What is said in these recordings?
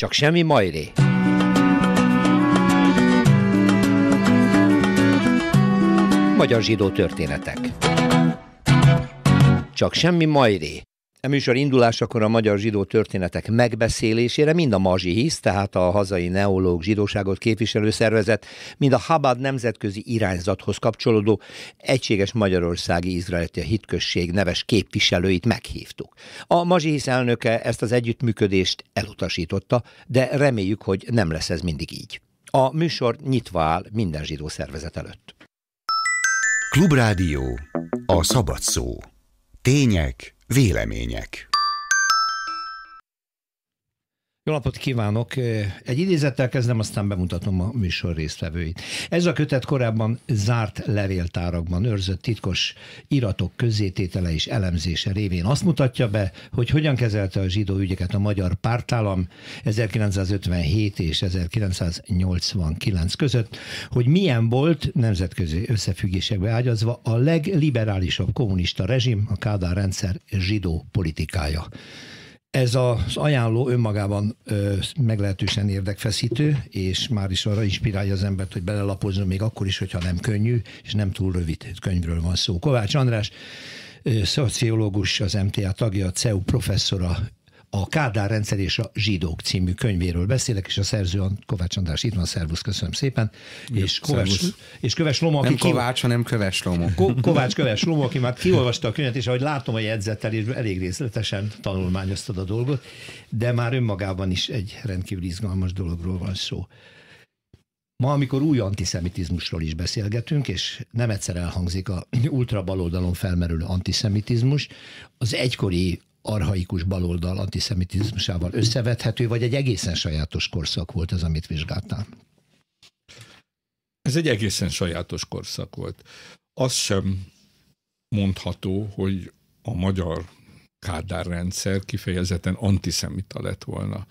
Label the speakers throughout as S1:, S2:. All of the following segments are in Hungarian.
S1: Csak semmi majré. Magyar zsidó történetek. Csak semmi majré. E műsor indulásakor a magyar zsidó történetek megbeszélésére mind a Mazsi hisz, tehát a hazai neológ zsidóságot képviselő szervezet, mind a Habad nemzetközi irányzathoz kapcsolódó Egységes Magyarországi izraeli hitkösség neves képviselőit meghívtuk. A Mazsi hisz elnöke ezt az együttműködést elutasította, de reméljük, hogy nem lesz ez mindig így. A műsor nyitva áll minden zsidó szervezet előtt. Klubrádió. A szabad szó. Tények Vélemények jó napot kívánok! Egy idézettel kezdem, aztán bemutatom a műsor résztvevőit. Ez a kötet korábban zárt levéltárakban őrzött titkos iratok közzététele és elemzése révén azt mutatja be, hogy hogyan kezelte a zsidó ügyeket a magyar pártállam 1957 és 1989 között, hogy milyen volt nemzetközi összefüggésekbe ágyazva a legliberálisabb kommunista rezsim, a Kádár rendszer zsidó politikája. Ez az ajánló önmagában ö, meglehetősen érdekfeszítő, és már is arra inspirálja az embert, hogy belelapozzon még akkor is, hogyha nem könnyű, és nem túl rövid könyvről van szó. Kovács András, szociológus, az MTA tagja, a CEU professzora, a Kádár rendszer és a zsidók című könyvéről beszélek, és a szerző Kovács András itt van, szervusz, köszönöm szépen. Jó, és, Kovács, szervusz. és Köves Loma, aki... Nem Kovács,
S2: hanem Köves lomó Ko, Kovács Köves
S1: Loma, aki már kiolvasta a könyvet, és ahogy látom a és elég részletesen tanulmányoztad a dolgot, de már önmagában is egy rendkívül izgalmas dologról van szó. Ma, amikor új antiszemitizmusról is beszélgetünk, és nem egyszer elhangzik a ultrabaloldalon felmerülő antiszemitizmus, az egykori arhaikus baloldal antiszemitizmusával összevethető, vagy egy egészen sajátos korszak volt ez, amit vizsgáltál?
S3: Ez egy egészen sajátos korszak volt. Az sem mondható, hogy a magyar Kádár rendszer kifejezetten antiszemita lett volna.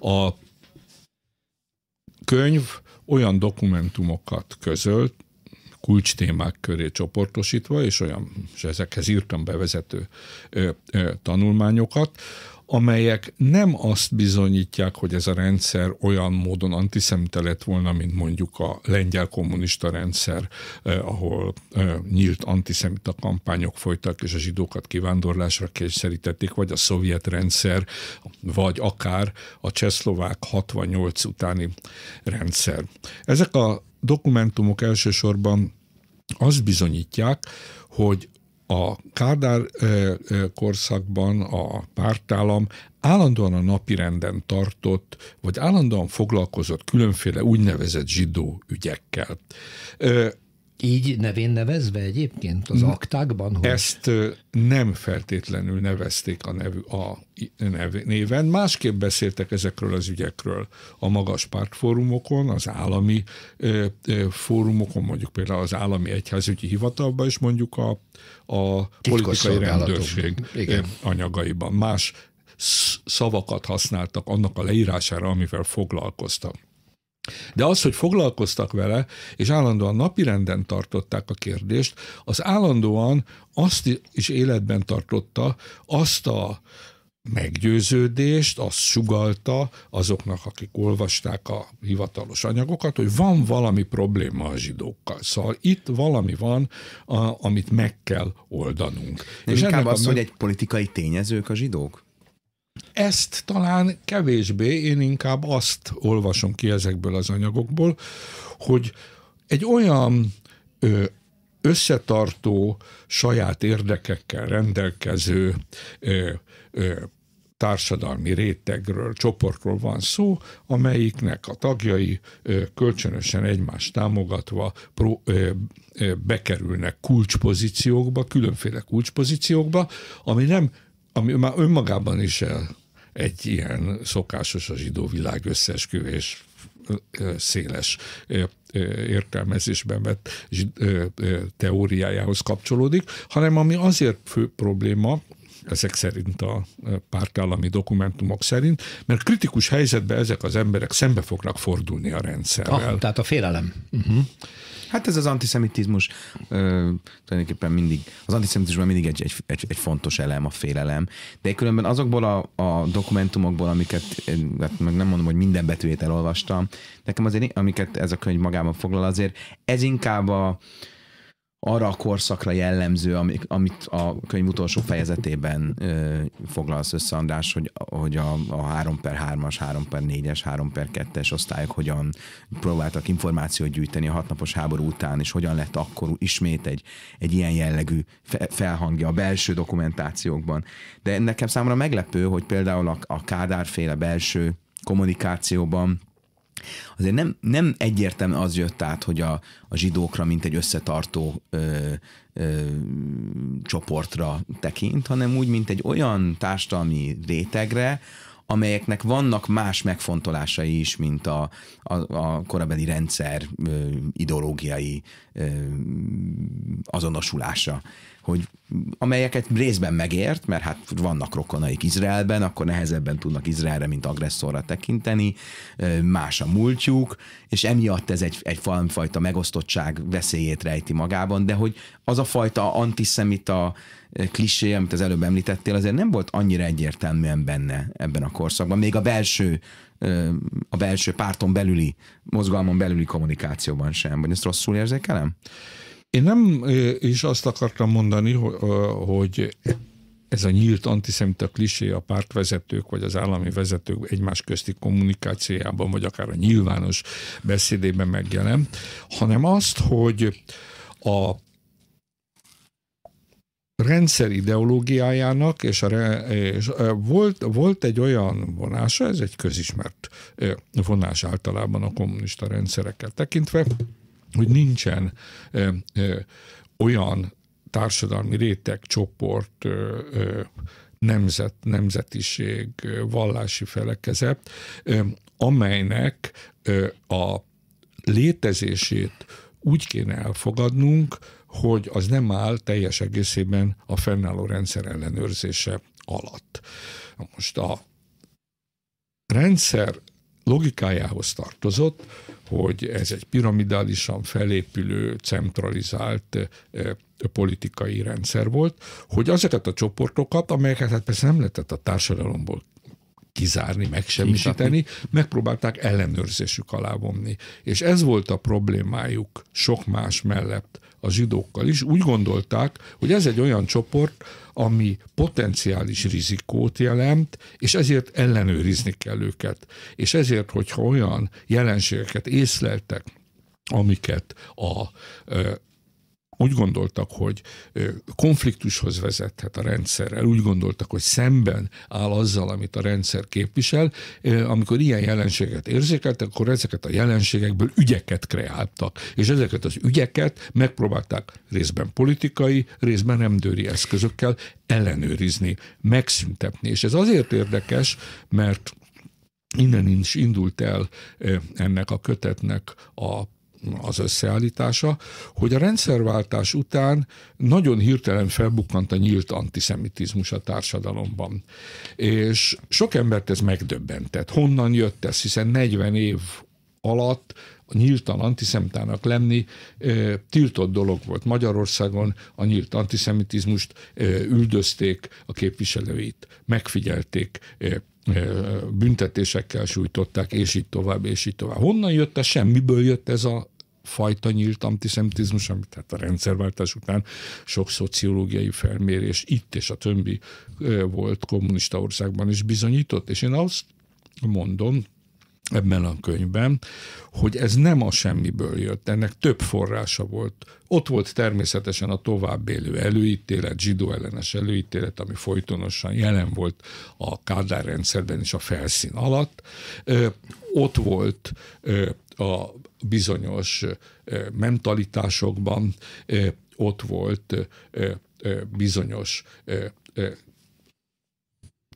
S3: A könyv olyan dokumentumokat közölt, kulcs témák köré csoportosítva, és olyan, és ezekhez írtam bevezető ö, ö, tanulmányokat, amelyek nem azt bizonyítják, hogy ez a rendszer olyan módon antiszemite lett volna, mint mondjuk a lengyel kommunista rendszer, eh, ahol eh, nyílt antiszemita kampányok folytak, és a zsidókat kivándorlásra kényszerítették, vagy a szovjet rendszer, vagy akár a csehszlovák 68 utáni rendszer. Ezek a dokumentumok elsősorban azt bizonyítják, hogy a Kádár eh, eh, korszakban a pártállam állandóan a napirenden tartott, vagy állandóan foglalkozott különféle úgynevezett zsidó ügyekkel. Eh,
S1: így nevén nevezve egyébként az mm.
S3: aktákban? Hogy... Ezt nem feltétlenül nevezték a, nevű, a nev, néven. Másképp beszéltek ezekről az ügyekről a magas pártfórumokon, az állami ö, ö, fórumokon, mondjuk például az állami egyházügyi hivatalban, és mondjuk a, a politikai rendőrség Igen. anyagaiban. Más szavakat használtak annak a leírására, amivel foglalkoztak. De az, hogy foglalkoztak vele, és állandóan napirenden tartották a kérdést, az állandóan azt is életben tartotta, azt a meggyőződést, azt sugalta azoknak, akik olvasták a hivatalos anyagokat, hogy van valami probléma a zsidókkal. Szóval itt valami van, a, amit meg kell oldanunk. Nem És inkább az, a... hogy egy politikai tényezők a zsidók? Ezt talán kevésbé, én inkább azt olvasom ki ezekből az anyagokból, hogy egy olyan összetartó, saját érdekekkel rendelkező társadalmi rétegről, csoportról van szó, amelyiknek a tagjai kölcsönösen egymást támogatva bekerülnek kulcspozíciókba, különféle kulcspozíciókba, ami nem ami már önmagában is egy ilyen szokásos a zsidó világ összeesküvés széles értelmezésben vett teóriájához kapcsolódik, hanem ami azért fő probléma, ezek szerint a e, pártállami dokumentumok szerint, mert kritikus helyzetben ezek az emberek szembe fognak fordulni a rendszerrel. Ah, tehát a félelem.
S2: Uh-huh. Hát ez az antiszemitizmus ö, tulajdonképpen mindig, az antiszemitizmusban mindig egy, egy, egy, egy fontos elem a félelem, de különben azokból a, a dokumentumokból, amiket, hát meg nem mondom, hogy minden betűjét elolvastam, nekem azért, amiket ez a könyv magában foglal, azért ez inkább a, arra a korszakra jellemző, amik, amit a könyv utolsó fejezetében ö, foglalsz össze, András, hogy, hogy a, a 3 x 3-as, 3 x 4-es, 3 x 2-es osztályok hogyan próbáltak információt gyűjteni a hatnapos háború után, és hogyan lett akkor ismét egy, egy ilyen jellegű fe, felhangja a belső dokumentációkban. De nekem számomra meglepő, hogy például a, a Kádárféle belső kommunikációban azért nem, nem egyértelmű az jött át, hogy a, a zsidókra, mint egy összetartó ö, ö, csoportra tekint, hanem úgy, mint egy olyan társadalmi rétegre, amelyeknek vannak más megfontolásai is, mint a, a, a korabeli rendszer ö, ideológiai ö, azonosulása hogy amelyeket részben megért, mert hát vannak rokonaik Izraelben, akkor nehezebben tudnak Izraelre, mint agresszorra tekinteni, más a múltjuk, és emiatt ez egy, egy fajta megosztottság veszélyét rejti magában, de hogy az a fajta antiszemita klisé, amit az előbb említettél, azért nem volt annyira egyértelműen benne ebben a korszakban, még a belső a belső párton belüli, mozgalmon belüli kommunikációban sem, vagy ezt rosszul érzékelem? Én nem is azt akartam mondani, hogy
S3: ez a nyílt antiszemita klisé a pártvezetők vagy az állami vezetők egymás közti kommunikációjában, vagy akár a nyilvános beszédében megjelen, hanem azt, hogy a rendszer ideológiájának, és, a, és volt, volt egy olyan vonása, ez egy közismert vonás általában a kommunista rendszerekkel tekintve, hogy nincsen ö, ö, olyan társadalmi réteg, csoport, ö, ö, nemzet, nemzetiség, vallási felekezet, amelynek a létezését úgy kéne elfogadnunk, hogy az nem áll teljes egészében a fennálló rendszer ellenőrzése alatt. Most a rendszer logikájához tartozott, hogy ez egy piramidálisan felépülő, centralizált eh, politikai rendszer volt, hogy azokat a csoportokat, amelyeket hát persze nem lehetett a társadalomból kizárni, megsemmisíteni, megpróbálták ellenőrzésük alá vonni. És ez volt a problémájuk sok más mellett a zsidókkal is, úgy gondolták, hogy ez egy olyan csoport, ami potenciális rizikót jelent, és ezért ellenőrizni kell őket. És ezért, hogyha olyan jelenségeket észleltek, amiket a úgy gondoltak, hogy konfliktushoz vezethet a rendszerrel, úgy gondoltak, hogy szemben áll azzal, amit a rendszer képvisel, amikor ilyen jelenséget érzékeltek, akkor ezeket a jelenségekből ügyeket kreáltak, és ezeket az ügyeket megpróbálták részben politikai, részben rendőri eszközökkel ellenőrizni, megszüntetni. És ez azért érdekes, mert innen is indult el ennek a kötetnek a az összeállítása, hogy a rendszerváltás után nagyon hirtelen felbukkant a nyílt antiszemitizmus a társadalomban. És sok embert ez megdöbbentett. Honnan jött ez? Hiszen 40 év alatt a nyíltan antiszemitának lenni e, tiltott dolog volt Magyarországon, a nyílt antiszemitizmust e, üldözték a képviselőit, megfigyelték, e, büntetésekkel sújtották, és így tovább, és így tovább. Honnan jött ez? Semmiből jött ez a fajta nyílt antiszemitizmus, amit tehát a rendszerváltás után sok szociológiai felmérés itt és a többi volt kommunista országban is bizonyított, és én azt mondom, ebben a könyvben, hogy ez nem a semmiből jött, ennek több forrása volt. Ott volt természetesen a élő előítélet, zsidó ellenes előítélet, ami folytonosan jelen volt a Kádár rendszerben is a felszín alatt. Ö, ott volt ö, a bizonyos ö, mentalitásokban, ö, ott volt ö, bizonyos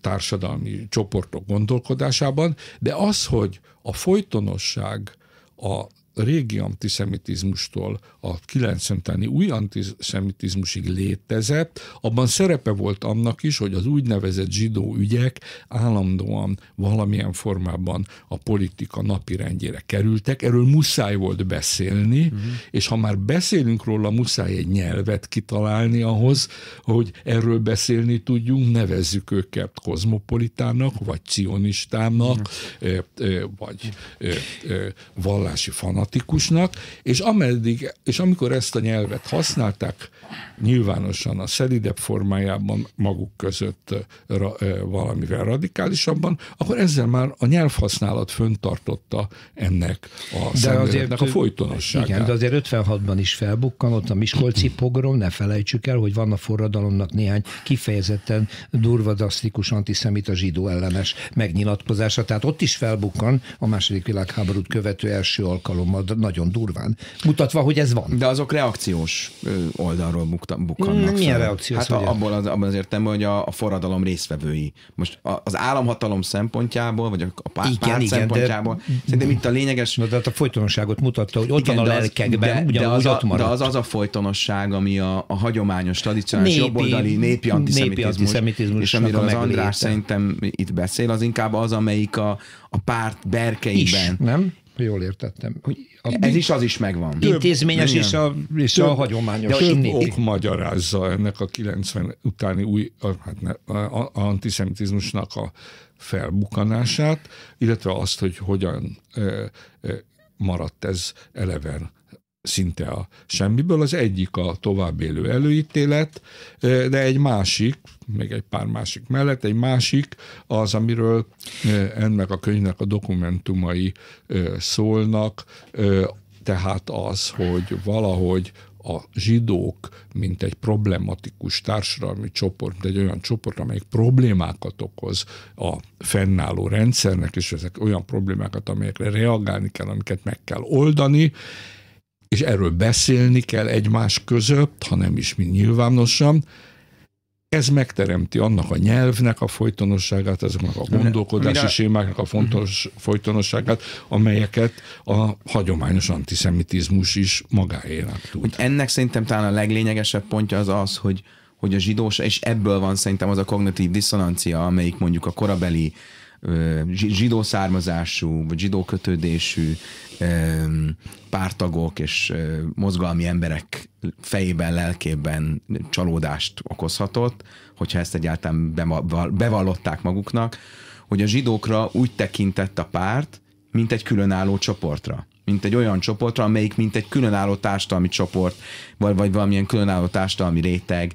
S3: társadalmi csoportok gondolkodásában, de az, hogy a folytonosság, a régi antiszemitizmustól a 90 utáni új antiszemitizmusig létezett, abban szerepe volt annak is, hogy az úgynevezett zsidó ügyek állandóan valamilyen formában a politika napirendjére kerültek, erről muszáj volt beszélni, uh-huh. és ha már beszélünk róla, muszáj egy nyelvet kitalálni ahhoz, hogy erről beszélni tudjunk, nevezzük őket kozmopolitának, vagy cionistának, uh-huh. vagy eh, vallási fanatikának, statikusnak, és, ameddig, és amikor ezt a nyelvet használták, nyilvánosan a szelidebb formájában maguk között ra, valamivel radikálisabban, akkor ezzel már a nyelvhasználat föntartotta ennek a de azért, a folytonosságát. Igen, de
S1: azért 56-ban is felbukkanott a Miskolci pogrom, ne felejtsük el, hogy van a forradalomnak néhány kifejezetten durva, drasztikus antiszemita zsidó ellenes megnyilatkozása, tehát ott is felbukkan a második világháborút követő első alkalommal lábamat nagyon durván, mutatva, hogy ez van. De azok
S2: reakciós oldalról bukta, bukkannak mm, Milyen fel. reakció? Hát a, abból az, abban az értelme, hogy a, a forradalom részvevői. Most az államhatalom szempontjából, vagy a, párt igen, párt igen, szempontjából, de, szerintem
S1: itt a lényeges... Na, de a folytonosságot mutatta, hogy ott igen, van a lelkekben, de, de az, ott a, De az
S2: az a folytonosság, ami a, a hagyományos, tradicionális népi, jobboldali népi antiszemitizmus és amiről az András szerintem itt beszél, az inkább az, amelyik a, a párt berkeiben. Is,
S1: nem? jól értettem. Hogy a, ez is az is megvan. Intézményes és a, és több, a hagyományos. Több ok
S3: magyarázza ennek a 90 utáni új a, hát a, a, antiszemitizmusnak a felbukanását, illetve azt, hogy hogyan e, e, maradt ez eleven szinte a semmiből. Az egyik a továbbélő előítélet, de egy másik, még egy pár másik mellett, egy másik az, amiről ennek a könyvnek a dokumentumai szólnak, tehát az, hogy valahogy a zsidók, mint egy problematikus társadalmi csoport, egy olyan csoport, amelyik problémákat okoz a fennálló rendszernek, és ezek olyan problémákat, amelyekre reagálni kell, amiket meg kell oldani, és erről beszélni kell egymás között, ha nem is mi nyilvánosan, ez megteremti annak a nyelvnek a folytonosságát, azoknak a gondolkodási sémáknak a fontos mhm. folytonosságát, amelyeket a hagyományos antiszemitizmus is magáénak
S2: tud. Ennek szerintem talán a leglényegesebb pontja az az, hogy, hogy a zsidós, és ebből van szerintem az a kognitív diszonancia, amelyik mondjuk a korabeli zsidó származású, vagy zsidó kötődésű pártagok és mozgalmi emberek fejében, lelkében csalódást okozhatott, hogyha ezt egyáltalán bevallották maguknak, hogy a zsidókra úgy tekintett a párt, mint egy különálló csoportra mint egy olyan csoportra, amelyik mint egy különálló társadalmi csoport, vagy, vagy valamilyen különálló társadalmi réteg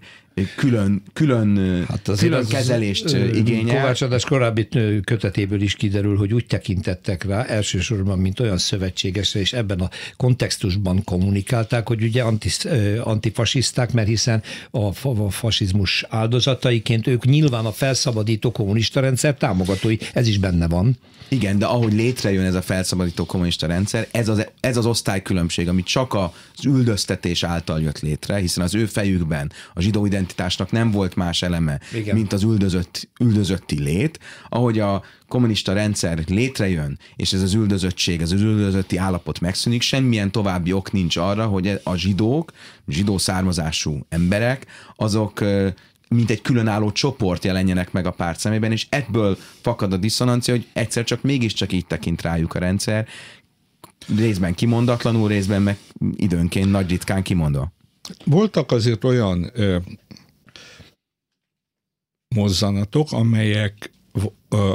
S2: külön, külön, hát az külön az kezelést az, igényel. Kovács
S1: Adás korábbi kötetéből is kiderül, hogy úgy tekintettek rá elsősorban, mint olyan szövetségesre, és ebben a kontextusban kommunikálták, hogy ugye antisz, antifasiszták, mert hiszen a, fa, a fasizmus áldozataiként ők
S2: nyilván a felszabadító kommunista rendszer támogatói, ez is benne van. Igen, de ahogy létrejön ez a felszabadító kommunista rendszer, ez az, ez az osztálykülönbség, ami csak az üldöztetés által jött létre, hiszen az ő fejükben a zsidó identitás identitásnak nem volt más eleme, Igen. mint az üldözött, üldözötti lét. Ahogy a kommunista rendszer létrejön, és ez az üldözöttség, ez az üldözötti állapot megszűnik, semmilyen további ok nincs arra, hogy a zsidók, zsidó származású emberek, azok mint egy különálló csoport jelenjenek meg a párt szemében, és ebből fakad a diszonancia, hogy egyszer csak mégiscsak így tekint rájuk a rendszer, részben kimondatlanul, részben meg időnként nagy ritkán kimondva.
S3: Voltak azért olyan ö, mozzanatok, amelyek ö,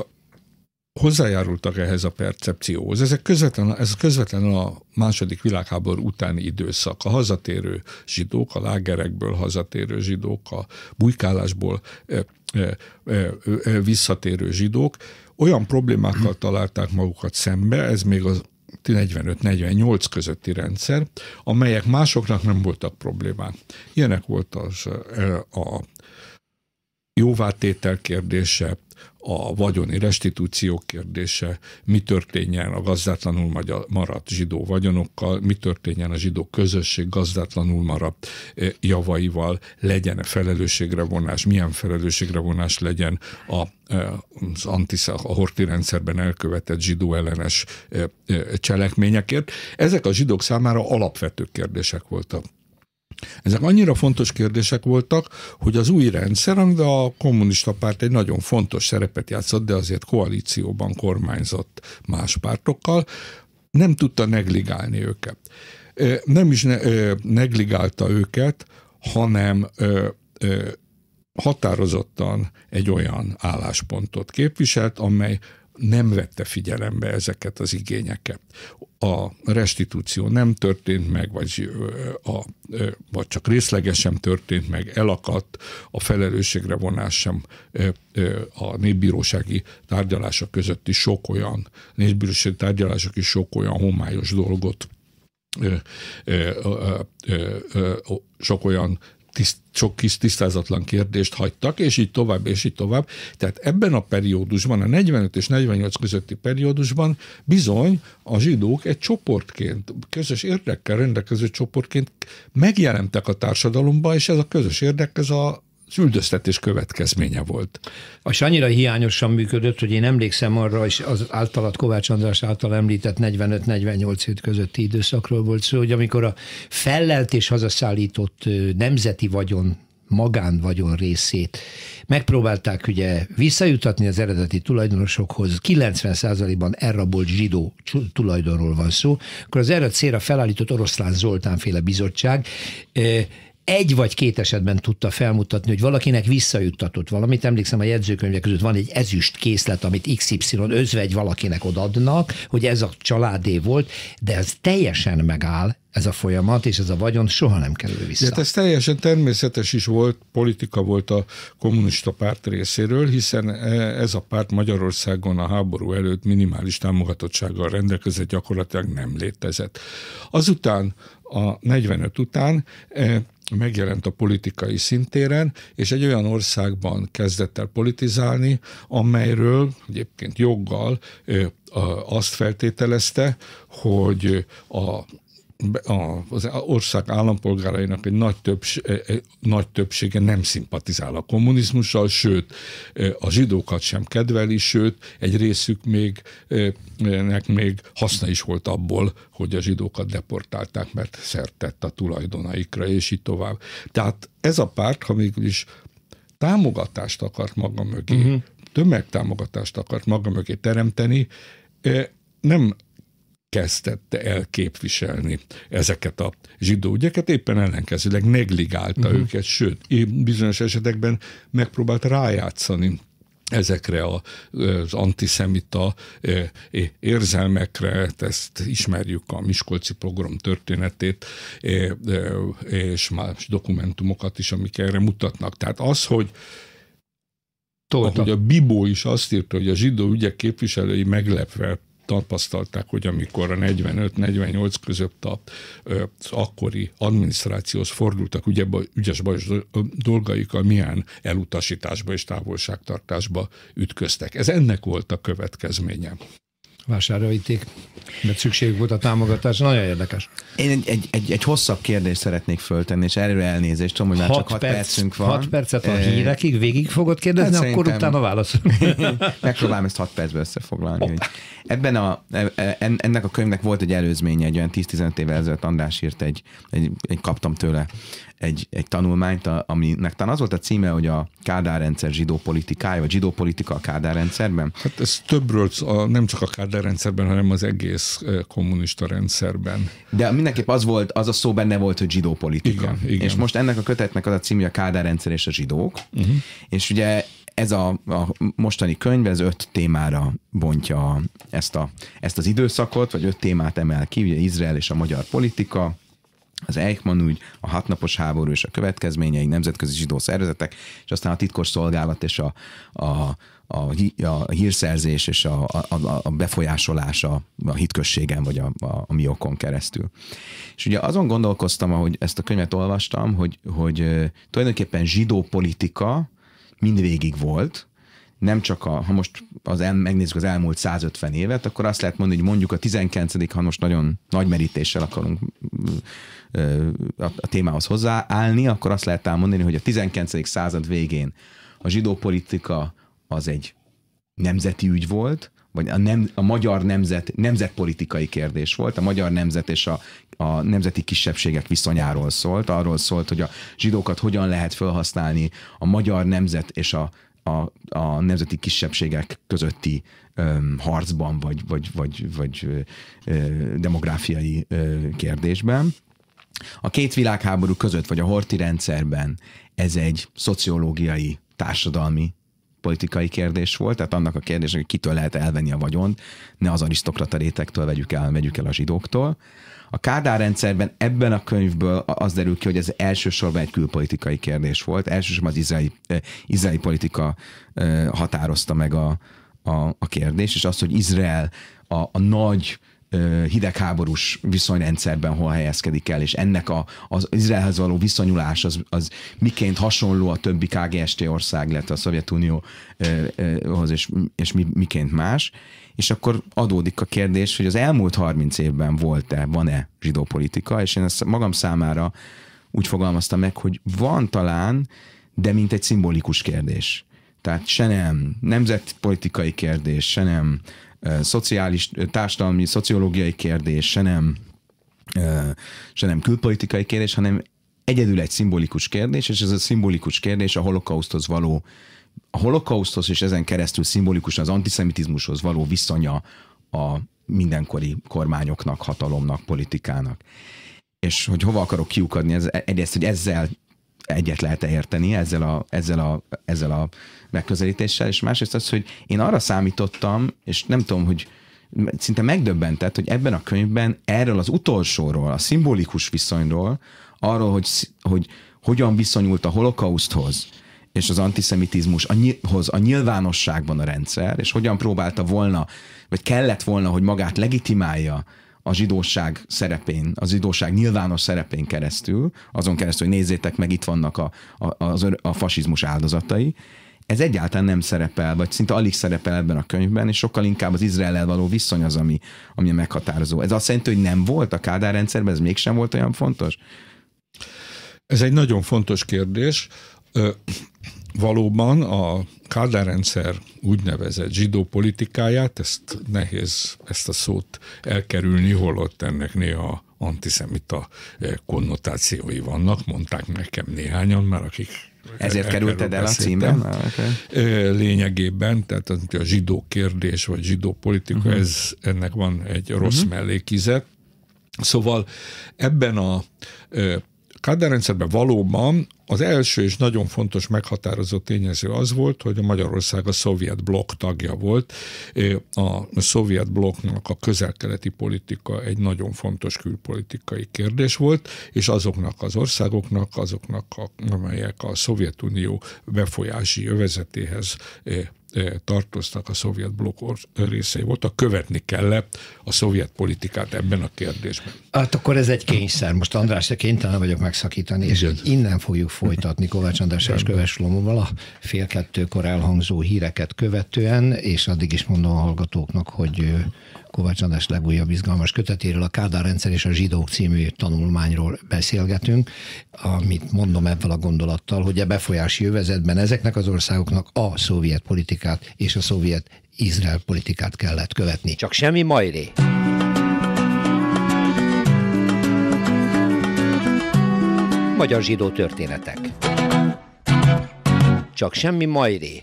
S3: hozzájárultak ehhez a percepcióhoz. Ezek közvetlen, ez közvetlenül a második világháború utáni időszak. A hazatérő zsidók, a lágerekből hazatérő zsidók, a bujkálásból ö, ö, ö, visszatérő zsidók olyan problémákkal találták magukat szembe, ez még az 45-48 közötti rendszer, amelyek másoknak nem voltak problémák. Ilyenek volt az, a, a jóvátétel kérdése, a vagyoni restitúció kérdése, mi történjen a gazdátlanul maradt zsidó vagyonokkal, mi történjen a zsidó közösség gazdátlanul maradt e, javaival, legyen felelősségre vonás, milyen felelősségre vonás legyen a, e, az antisza, a horti rendszerben elkövetett zsidó ellenes e, cselekményekért. Ezek a zsidók számára alapvető kérdések voltak. Ezek annyira fontos kérdések voltak, hogy az új rendszer, de a kommunista párt egy nagyon fontos szerepet játszott, de azért koalícióban kormányzott más pártokkal, nem tudta negligálni őket. Nem is ne, negligálta őket, hanem határozottan egy olyan álláspontot képviselt, amely nem vette figyelembe ezeket az igényeket. A restitúció nem történt meg, vagy, a, vagy csak részlegesen történt meg, elakadt, a felelősségre vonás sem a népbírósági tárgyalások közötti sok olyan, népbírósági tárgyalások is sok olyan homályos dolgot sok olyan tiszt, sok kis tisztázatlan kérdést hagytak, és így tovább, és így tovább. Tehát ebben a periódusban, a 45 és 48 közötti periódusban bizony a zsidók egy csoportként, közös érdekkel rendelkező csoportként
S1: megjelentek a társadalomba, és ez a közös érdek, ez a
S3: üldöztetés következménye
S1: volt. A annyira hiányosan működött, hogy én emlékszem arra, és az általat Kovács András által említett 45-48 hét közötti időszakról volt szó, hogy amikor a fellelt és hazaszállított nemzeti vagyon magánvagyon részét. Megpróbálták ugye visszajutatni az eredeti tulajdonosokhoz, 90%-ban elrabolt zsidó tulajdonról van szó, akkor az erre célra felállított Oroszlán Zoltán féle bizottság egy vagy két esetben tudta felmutatni, hogy valakinek visszajuttatott valamit. Emlékszem, a jegyzőkönyvek között van egy ezüst készlet, amit XY özvegy valakinek odadnak, hogy ez a családé volt, de ez teljesen megáll, ez a folyamat, és ez a vagyon soha nem kerül vissza.
S3: De hát ez teljesen természetes is volt, politika volt a kommunista párt részéről, hiszen e, ez a párt Magyarországon a háború előtt minimális támogatottsággal rendelkezett, gyakorlatilag nem létezett. Azután a 45 után e, megjelent a politikai szintéren, és egy olyan országban kezdett el politizálni, amelyről egyébként joggal azt feltételezte, hogy a az ország állampolgárainak egy nagy, többs, e, e, nagy többsége nem szimpatizál a kommunizmussal, sőt, e, a zsidókat sem kedveli, sőt, egy részük még, nek még haszna is volt abból, hogy a zsidókat deportálták, mert szertett a tulajdonaikra, és így tovább. Tehát ez a párt, ha mégis támogatást akart maga mögé, uh-huh. tömegtámogatást akart maga mögé teremteni, nem kezdtette el képviselni ezeket a zsidó ügyeket, éppen ellenkezőleg negligálta uh-huh. őket, sőt, bizonyos esetekben megpróbált rájátszani ezekre a, az antiszemita érzelmekre, hát ezt ismerjük a Miskolci program történetét, és más dokumentumokat is, amik erre mutatnak. Tehát az, hogy Tolta. Ahogy a Bibó is azt írta, hogy a zsidó ügyek képviselői meglepve tapasztalták, hogy amikor a 45-48 között a, az akkori adminisztrációhoz fordultak, ugye ügyes bajos a milyen elutasításba és távolságtartásba ütköztek. Ez ennek volt a következménye
S1: vásárra vitték, mert szükség volt a támogatás, Nagyon érdekes.
S2: Én egy, egy, egy, egy hosszabb kérdést szeretnék föltenni, és erről elnézést, tudom, hogy már hat csak 6 perc, percünk van. 6 percet a hírekig
S1: végig fogod kérdezni, hát akkor utána válaszol.
S2: Megpróbálom ezt 6 percbe összefoglalni. Hogy Ebben a, e, e, ennek a könyvnek volt egy előzménye, egy olyan 10-15 évvel ezelőtt András írt egy, egy, egy kaptam tőle egy, egy tanulmányt, aminek talán az volt a címe, hogy a Kádár rendszer zsidó politikája, vagy zsidó politika a Kádár rendszerben? Hát ez többről, a, nem csak a Kádár rendszerben, hanem az egész kommunista rendszerben. De mindenképp az volt, az a szó benne volt, hogy zsidó politika. Igen, igen. És most ennek a kötetnek az a címe, hogy a Kádár rendszer és a zsidók. Uh-huh. És ugye ez a, a mostani könyv, ez öt témára bontja ezt, a, ezt az időszakot, vagy öt témát emel ki, ugye Izrael és a magyar politika, az Eichmann úgy, a hatnapos háború és a következményei, nemzetközi zsidó szervezetek, és aztán a titkos szolgálat és a, a, a, a hírszerzés és a, a, a befolyásolás a, hitkösségen vagy a, a, a miokon keresztül. És ugye azon gondolkoztam, ahogy ezt a könyvet olvastam, hogy, hogy tulajdonképpen zsidó politika mindvégig volt, nem csak a, ha most az el, megnézzük az elmúlt 150 évet, akkor azt lehet mondani, hogy mondjuk a 19. ha most nagyon nagy merítéssel akarunk a témához hozzáállni, akkor azt lehet elmondani, hogy a 19. század végén a zsidó politika az egy nemzeti ügy volt, vagy a, nem, a magyar nemzet, nemzetpolitikai kérdés volt, a magyar nemzet és a, a nemzeti kisebbségek viszonyáról szólt, arról szólt, hogy a zsidókat hogyan lehet felhasználni a magyar nemzet és a, a, a nemzeti kisebbségek közötti öm, harcban, vagy, vagy, vagy, vagy ö, demográfiai ö, kérdésben. A két világháború között, vagy a horti rendszerben ez egy szociológiai, társadalmi politikai kérdés volt, tehát annak a kérdés, hogy kitől lehet elvenni a vagyont, ne az arisztokrata rétektől vegyük el, vegyük el a zsidóktól. A Kádár rendszerben ebben a könyvből az derül ki, hogy ez elsősorban egy külpolitikai kérdés volt, elsősorban az izraeli, eh, izraeli politika eh, határozta meg a, a, a kérdés, és az, hogy Izrael a, a nagy hidegháborús viszonyrendszerben hol helyezkedik el, és ennek a, az Izraelhez való viszonyulás az, az miként hasonló a többi KGST ország, illetve a Szovjetunióhoz, és, és miként más. És akkor adódik a kérdés, hogy az elmúlt 30 évben volt-e, van-e zsidó politika, és én ezt magam számára úgy fogalmaztam meg, hogy van talán, de mint egy szimbolikus kérdés. Tehát se nem nemzetpolitikai kérdés, se nem szociális, társadalmi, szociológiai kérdés, se nem, se nem külpolitikai kérdés, hanem egyedül egy szimbolikus kérdés, és ez a szimbolikus kérdés a holokauszthoz való, a holokauszthoz és ezen keresztül szimbolikusan az antiszemitizmushoz való viszonya a mindenkori kormányoknak, hatalomnak, politikának. És hogy hova akarok kiukadni, ez, egyrészt, hogy ezzel egyet lehet -e érteni ezzel a, ezzel, a, ezzel a megközelítéssel, és másrészt az, hogy én arra számítottam, és nem tudom, hogy szinte megdöbbentett, hogy ebben a könyvben erről az utolsóról, a szimbolikus viszonyról, arról, hogy, hogy hogyan viszonyult a holokauszthoz, és az antiszemitizmushoz a nyilvánosságban a rendszer, és hogyan próbálta volna, vagy kellett volna, hogy magát legitimálja a zsidóság szerepén, az zsidóság nyilvános szerepén keresztül, azon keresztül, hogy nézzétek meg, itt vannak a, a, az, a fasizmus áldozatai, ez egyáltalán nem szerepel, vagy szinte alig szerepel ebben a könyvben, és sokkal inkább az Izrael való viszony az, ami, ami meghatározó. Ez azt jelenti, hogy nem volt a Kádár rendszerben, ez mégsem volt olyan fontos? Ez egy nagyon fontos kérdés valóban a
S3: Kádár rendszer úgynevezett zsidó politikáját, ezt nehéz ezt a szót elkerülni, holott ennek néha antiszemita eh, konnotációi vannak, mondták nekem néhányan már, akik ezért kerülted el a címben? Ah, okay. Eh, lényegében, tehát a zsidó kérdés, vagy zsidó politika, uh-huh. ez, ennek van egy rossz uh-huh. mellékizet. Szóval ebben a eh, Kádár rendszerben valóban az első és nagyon fontos meghatározó tényező az volt, hogy a Magyarország a szovjet blokk tagja volt. A szovjet blokknak a közelkeleti politika egy nagyon fontos külpolitikai kérdés volt, és azoknak az országoknak, azoknak, a, amelyek a Szovjetunió befolyási övezetéhez tartoztak a szovjet blokk részei voltak, követni kellett a szovjet politikát ebben a kérdésben.
S1: Hát akkor ez egy kényszer. Most András, te kénytelen vagyok megszakítani, és Igen. innen fogjuk folytatni Kovács András és Köves Lomóval a fél kettőkor elhangzó híreket követően, és addig is mondom a hallgatóknak, hogy Kovács András legújabb izgalmas kötetéről, a Kádár rendszer és a zsidók című tanulmányról beszélgetünk, amit mondom ebben a gondolattal, hogy a befolyási jövezetben ezeknek az országoknak a szovjet politikát és a szovjet Izrael politikát kellett követni. Csak semmi majlé. Magyar zsidó történetek. Csak semmi majré.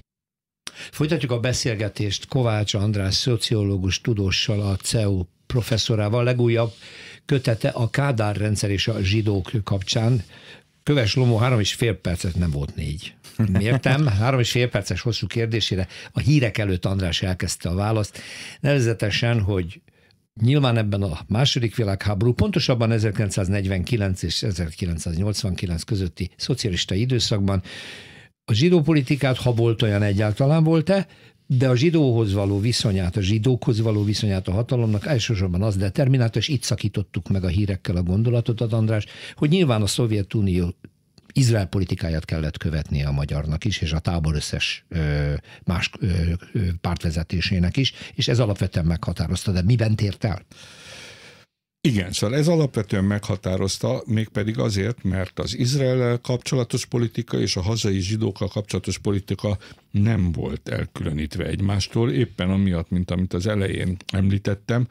S1: Folytatjuk a beszélgetést Kovács András szociológus tudóssal a CEU professzorával. Legújabb kötete a Kádár rendszer és a zsidók kapcsán. Köves Lomó három és fél percet nem volt négy. Mértem, három és fél perces hosszú kérdésére a hírek előtt András elkezdte a választ, nevezetesen, hogy Nyilván ebben a második világháború, pontosabban 1949 és 1989 közötti szocialista időszakban a zsidó politikát, ha volt olyan egyáltalán volt-e, de a zsidóhoz való viszonyát, a zsidókhoz való viszonyát a hatalomnak elsősorban az determinált, és itt szakítottuk meg a hírekkel a gondolatot, ad András, hogy nyilván a Szovjetunió Izrael politikáját kellett követnie a magyarnak is, és a tábor összes ö, más ö, ö, pártvezetésének is, és ez alapvetően meghatározta, de miben tért el?
S3: Igen, szóval ez alapvetően meghatározta, mégpedig azért, mert az izrael kapcsolatos politika és a hazai zsidókkal kapcsolatos politika nem volt elkülönítve egymástól, éppen amiatt, mint amit az elején említettem,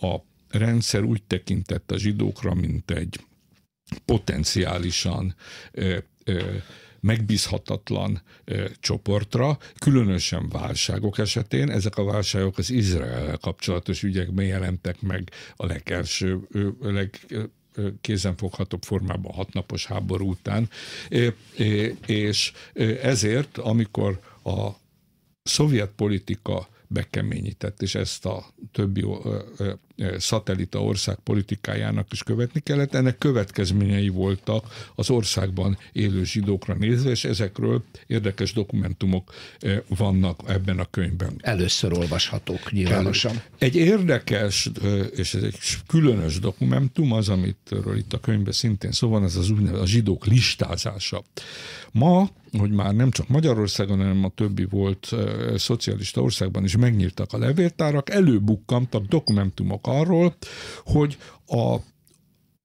S3: a rendszer úgy tekintett a zsidókra, mint egy potenciálisan ö, ö, megbízhatatlan csoportra, különösen válságok esetén. Ezek a válságok az Izrael kapcsolatos ügyekben jelentek meg a legelső, leg, kézenfoghatóbb formában hatnapos háború után. És ezért, amikor a szovjet politika bekeményített, és ezt a többi szatellita ország politikájának is követni kellett. Ennek következményei voltak az országban élő zsidókra nézve, és ezekről érdekes dokumentumok vannak ebben a könyvben. Először olvashatók nyilvánosan. Egy érdekes, és ez egy különös dokumentum, az, amit itt a könyvben szintén szó van, ez az úgynevezett a zsidók listázása. Ma hogy már nem csak Magyarországon, hanem a többi volt e, szocialista országban is megnyíltak a levéltárak, előbukkantak dokumentumok arról, hogy a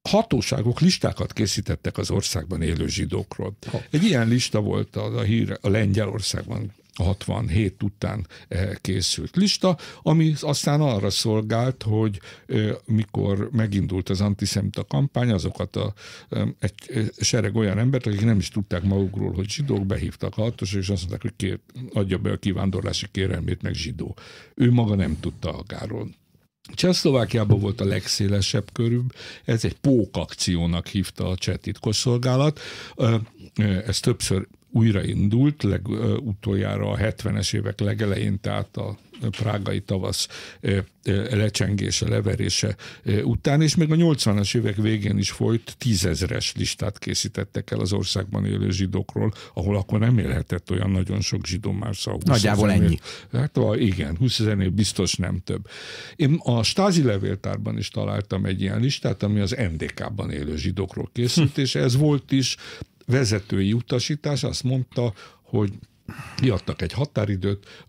S3: hatóságok listákat készítettek az országban élő zsidókról. Egy ilyen lista volt a, a hír a Lengyelországban 67 után eh, készült lista, ami aztán arra szolgált, hogy eh, mikor megindult az antiszemita kampány, azokat a, egy eh, sereg olyan embert, akik nem is tudták magukról, hogy zsidók, behívtak a hatóság, és azt mondták, hogy kér, adja be a kivándorlási kérelmét, meg zsidó. Ő maga nem tudta a Gáron. Csehszlovákiában volt a legszélesebb körül, ez egy pókakciónak hívta a cseh titkosszolgálat. Ezt többször újraindult, leg, utoljára a 70-es évek legelején, tehát a prágai tavasz lecsengése, leverése után, és még a 80-as évek végén is folyt tízezres listát készítettek el az országban élő zsidókról, ahol akkor nem élhetett olyan nagyon sok zsidó már szó. Szóval Nagyjából ennyi. Hát igen, 20 év biztos nem több. Én a stázi levéltárban is találtam egy ilyen listát, ami az NDK-ban élő zsidókról készült, hm. és ez volt is vezetői utasítás azt mondta, hogy kiadtak egy határidőt,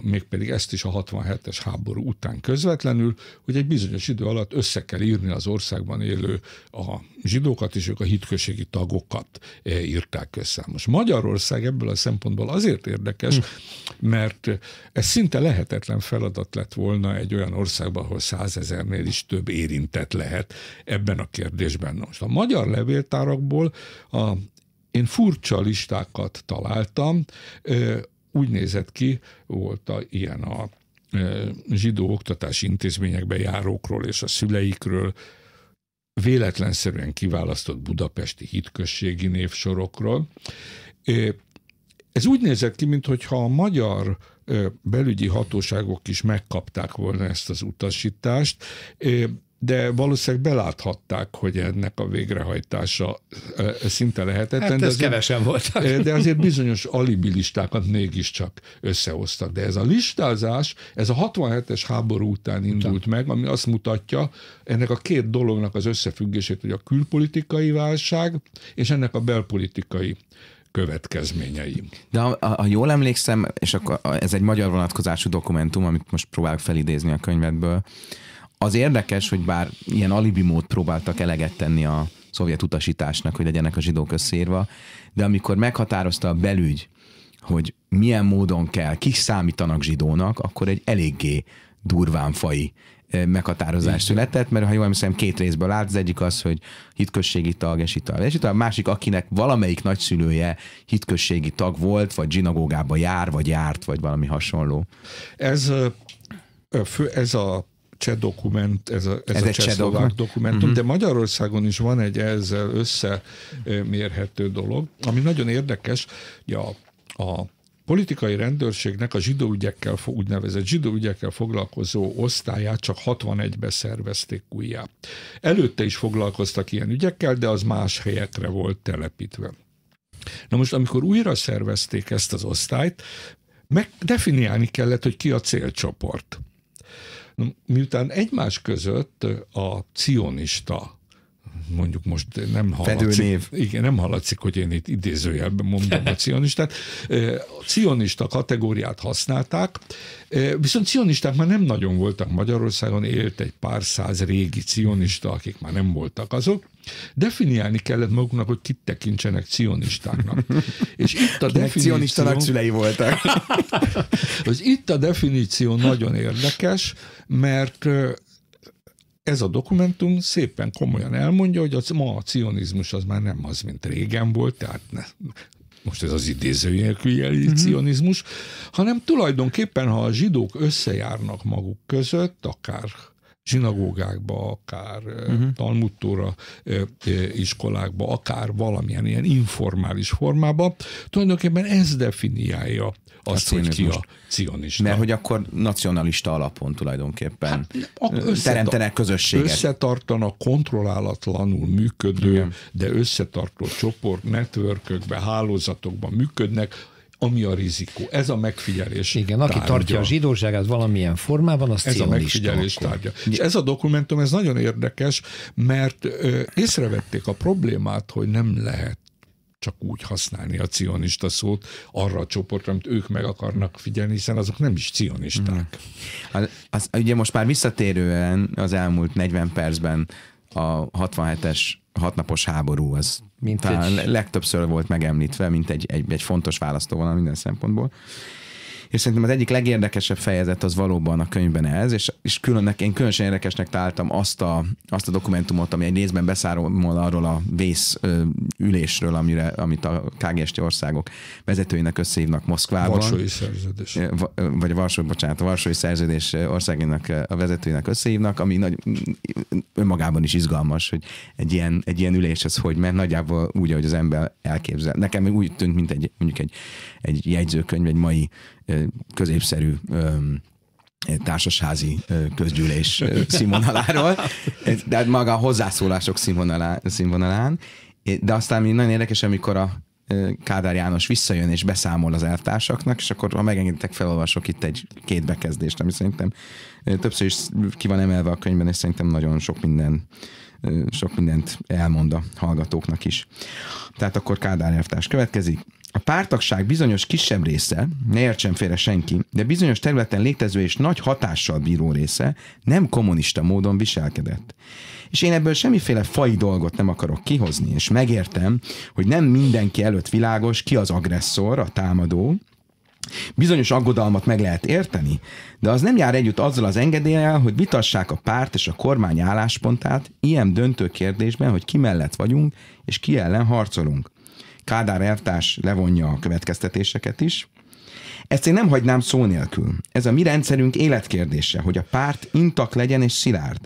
S3: mégpedig ezt is a 67-es háború után közvetlenül, hogy egy bizonyos idő alatt össze kell írni az országban élő a zsidókat, és ők a hitközségi tagokat e, írták össze. Most Magyarország ebből a szempontból azért érdekes, hm. mert ez szinte lehetetlen feladat lett volna egy olyan országban, ahol százezernél is több érintett lehet ebben a kérdésben. Most a magyar levéltárakból a én furcsa listákat találtam, úgy nézett ki, volt a, ilyen a zsidó oktatási intézményekbe járókról és a szüleikről, véletlenszerűen kiválasztott budapesti hitközségi névsorokról. Ez úgy nézett ki, mintha a magyar belügyi hatóságok is megkapták volna ezt az utasítást, de valószínűleg beláthatták, hogy ennek a végrehajtása szinte lehetetlen. Hát ez de azért, kevesen voltak. De azért bizonyos alibi listákat mégiscsak összehoztak. De ez a listázás, ez a 67-es háború után indult Csak. meg, ami azt mutatja ennek a két dolognak az összefüggését, hogy a külpolitikai válság és ennek a belpolitikai következményei.
S2: De ha, ha jól emlékszem, és akkor ez egy magyar vonatkozású dokumentum, amit most próbálok felidézni a könyvedből, az érdekes, hogy bár ilyen alibi mód próbáltak eleget tenni a szovjet utasításnak, hogy legyenek a zsidók összeírva, de amikor meghatározta a belügy, hogy milyen módon kell, kik számítanak zsidónak, akkor egy eléggé durván fai meghatározás született, mert ha jól emlékszem, két részből állt, az egyik az, hogy hitközségi tag és ital. És ital. A másik, akinek valamelyik nagyszülője hitközségi tag volt, vagy zsinagógába jár, vagy járt, vagy valami hasonló. Ez, ez a cseh dokument,
S3: ez a, ez ez a csehszlovák dokumentum, uh-huh. de Magyarországon is van egy ezzel összemérhető dolog, ami nagyon érdekes, hogy a, a politikai rendőrségnek a zsidó ügyekkel, úgynevezett zsidó ügyekkel foglalkozó osztályát csak 61-be szervezték újjá. Előtte is foglalkoztak ilyen ügyekkel, de az más helyekre volt telepítve. Na most, amikor újra szervezték ezt az osztályt, meg definiálni kellett, hogy ki a célcsoport. Miután egymás között a cionista mondjuk most nem hallatszik, igen, nem hallatszik, hogy én itt idézőjelben mondom a cionistát, cionista kategóriát használták, viszont cionisták már nem nagyon voltak Magyarországon, élt egy pár száz régi cionista, akik már nem voltak azok, definiálni kellett maguknak, hogy kit tekintsenek cionistáknak. És itt a definíció... Cionistának szülei voltak. az itt a definíció nagyon érdekes, mert ez a dokumentum szépen komolyan elmondja, hogy az, ma a cionizmus az már nem az, mint régen volt, tehát ne, most ez az idézőjelküljeli uh-huh. Mhm. cionizmus, hanem tulajdonképpen, ha a zsidók összejárnak maguk között, akár zsinagógákba, akár uh-huh. talmudtóra eh, eh, iskolákba, akár valamilyen ilyen informális formába, tulajdonképpen ez definiálja azt, a hogy ki
S2: a cionista. Mert hogy akkor nacionalista alapon tulajdonképpen hát, összetart, teremtenek közösséget.
S3: Összetartanak kontrollálatlanul működő, Igen. de összetartó csoport, networkökbe, hálózatokban működnek, ami a rizikó. Ez a megfigyelés Igen, aki tárgya. tartja a zsidóságát valamilyen formában, az Ez a megfigyelés akkor. tárgya. És ez a dokumentum, ez nagyon érdekes, mert ö, észrevették a problémát, hogy nem lehet csak úgy használni a cionista szót arra a csoportra, amit ők meg akarnak figyelni, hiszen azok nem is cionisták. Mm.
S2: Az, hát, az, ugye most már visszatérően az elmúlt 40 percben a 67-es hatnapos háború az mint talán egy... legtöbbször volt megemlítve, mint egy, egy, egy fontos választóvonal minden szempontból és szerintem az egyik legérdekesebb fejezet az valóban a könyvben ez, és, és különnek, én különösen érdekesnek találtam azt a, azt a dokumentumot, ami egy részben beszámol arról a vész ö, ülésről, amire, amit a KGST országok vezetőinek összehívnak Moszkvában. Varsói
S3: szerződés.
S2: Vagy a Varsói, bocsánat, a Varsói szerződés országainak a vezetőinek összehívnak, ami nagy, önmagában is izgalmas, hogy egy ilyen, egy ilyen ülés az hogy, mert nagyjából úgy, ahogy az ember elképzel. Nekem úgy tűnt, mint egy, mondjuk egy, egy jegyzőkönyv, egy mai középszerű társasházi közgyűlés színvonaláról, de hát maga a hozzászólások színvonalán. De aztán nagyon érdekes, amikor a Kádár János visszajön és beszámol az eltársaknak, és akkor ha megengeditek, felolvasok itt egy két bekezdést, ami szerintem többször is ki van emelve a könyvben, és szerintem nagyon sok minden sok mindent elmond a hallgatóknak is. Tehát akkor Kádár elvtárs következik. A pártagság bizonyos kisebb része, ne értsen félre senki, de bizonyos területen létező és nagy hatással bíró része nem kommunista módon viselkedett. És én ebből semmiféle fai dolgot nem akarok kihozni, és megértem, hogy nem mindenki előtt világos, ki az agresszor, a támadó, Bizonyos aggodalmat meg lehet érteni, de az nem jár együtt azzal az engedéllyel, hogy vitassák a párt és a kormány álláspontát ilyen döntő kérdésben, hogy ki mellett vagyunk és ki ellen harcolunk. Kádár elvtárs levonja a következtetéseket is. Ezt én nem hagynám szó nélkül. Ez a mi rendszerünk életkérdése, hogy a párt intak legyen és szilárd.